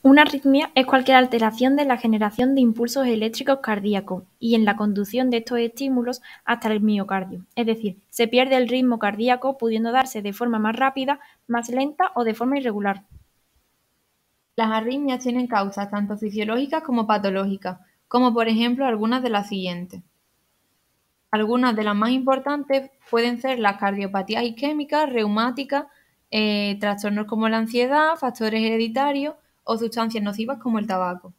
Una arritmia es cualquier alteración de la generación de impulsos eléctricos cardíacos y en la conducción de estos estímulos hasta el miocardio, es decir, se pierde el ritmo cardíaco pudiendo darse de forma más rápida, más lenta o de forma irregular. Las arritmias tienen causas tanto fisiológicas como patológicas, como por ejemplo algunas de las siguientes. Algunas de las más importantes pueden ser las cardiopatías isquémicas, reumáticas, eh, trastornos como la ansiedad, factores hereditarios, o sustancias nocivas como el tabaco.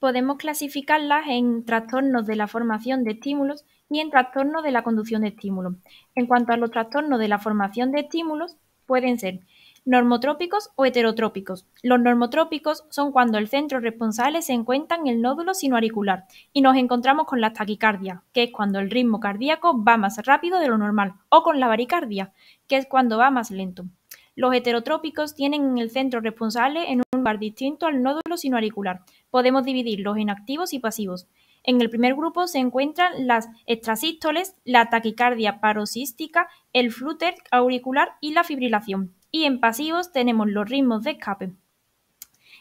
Podemos clasificarlas en trastornos de la formación de estímulos y en trastornos de la conducción de estímulos. En cuanto a los trastornos de la formación de estímulos, pueden ser normotrópicos o heterotrópicos. Los normotrópicos son cuando el centro responsable se encuentra en el nódulo sinoauricular y nos encontramos con la taquicardia, que es cuando el ritmo cardíaco va más rápido de lo normal, o con la varicardia, que es cuando va más lento. Los heterotrópicos tienen el centro responsable en un lugar distinto al nódulo sinoauricular. Podemos dividirlos en activos y pasivos. En el primer grupo se encuentran las extrasístoles, la taquicardia paroxística, el flúter auricular y la fibrilación. Y en pasivos tenemos los ritmos de escape.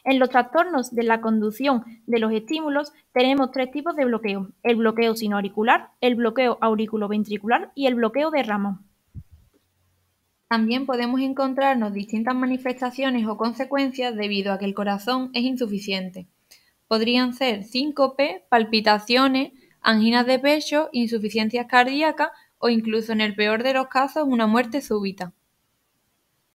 En los trastornos de la conducción de los estímulos tenemos tres tipos de bloqueo, el bloqueo sinoauricular, el bloqueo auriculoventricular y el bloqueo de ramón. También podemos encontrarnos distintas manifestaciones o consecuencias debido a que el corazón es insuficiente. Podrían ser síncope, palpitaciones, anginas de pecho, insuficiencias cardíacas o incluso en el peor de los casos una muerte súbita.